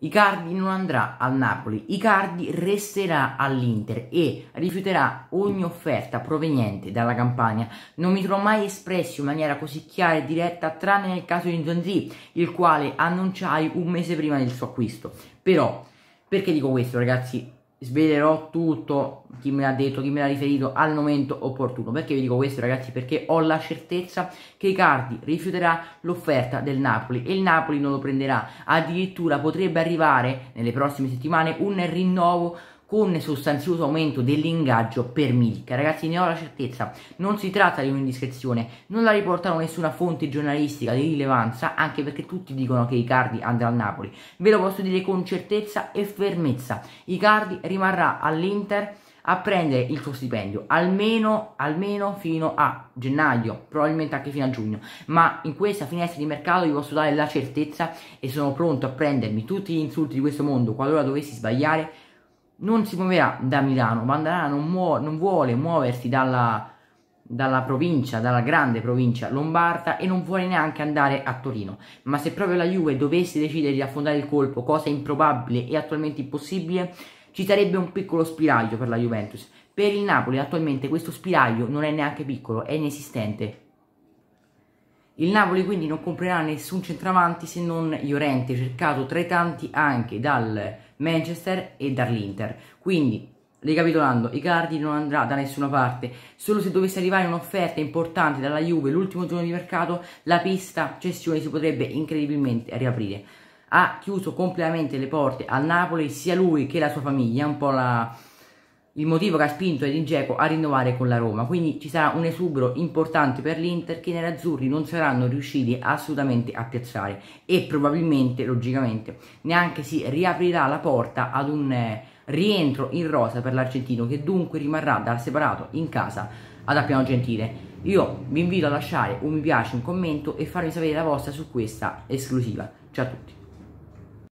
Icardi non andrà al Napoli, Icardi resterà all'Inter e rifiuterà ogni offerta proveniente dalla Campania. Non mi trovo mai espresso in maniera così chiara e diretta tranne nel caso di Zanzi, il quale annunciai un mese prima del suo acquisto. Però, perché dico questo ragazzi? svelerò tutto chi me l'ha detto, chi me l'ha riferito al momento opportuno. Perché vi dico questo ragazzi? Perché ho la certezza che Icardi rifiuterà l'offerta del Napoli e il Napoli non lo prenderà. Addirittura potrebbe arrivare nelle prossime settimane un rinnovo con sostanzioso aumento dell'ingaggio per Milic. Ragazzi, ne ho la certezza, non si tratta di un'indiscrezione, non la riportano nessuna fonte giornalistica di rilevanza, anche perché tutti dicono che Icardi andrà al Napoli. Ve lo posso dire con certezza e fermezza, Icardi rimarrà all'Inter a prendere il suo stipendio almeno, almeno fino a gennaio, probabilmente anche fino a giugno, ma in questa finestra di mercato vi posso dare la certezza e sono pronto a prendermi tutti gli insulti di questo mondo qualora dovessi sbagliare non si muoverà da Milano, Bandarana non, muo- non vuole muoversi dalla, dalla provincia, dalla grande provincia lombarda e non vuole neanche andare a Torino. Ma se proprio la Juve dovesse decidere di affondare il colpo, cosa improbabile e attualmente impossibile, ci sarebbe un piccolo spiraglio per la Juventus. Per il Napoli attualmente questo spiraglio non è neanche piccolo, è inesistente. Il Napoli quindi non comprerà nessun centravanti se non Llorente, cercato tra i tanti anche dal Manchester e dall'Inter. Quindi, ricapitolando, Icardi non andrà da nessuna parte, solo se dovesse arrivare un'offerta importante dalla Juve l'ultimo giorno di mercato, la pista cessione si potrebbe incredibilmente riaprire. Ha chiuso completamente le porte al Napoli sia lui che la sua famiglia, un po' la il motivo che ha spinto Edin Dzeko a rinnovare con la Roma, quindi ci sarà un esubero importante per l'Inter che i nerazzurri non saranno riusciti assolutamente a piazzare e probabilmente, logicamente, neanche si riaprirà la porta ad un eh, rientro in rosa per l'Argentino che dunque rimarrà da separato in casa ad Appiano Gentile. Io vi invito a lasciare un mi piace, un commento e farmi sapere la vostra su questa esclusiva. Ciao a tutti!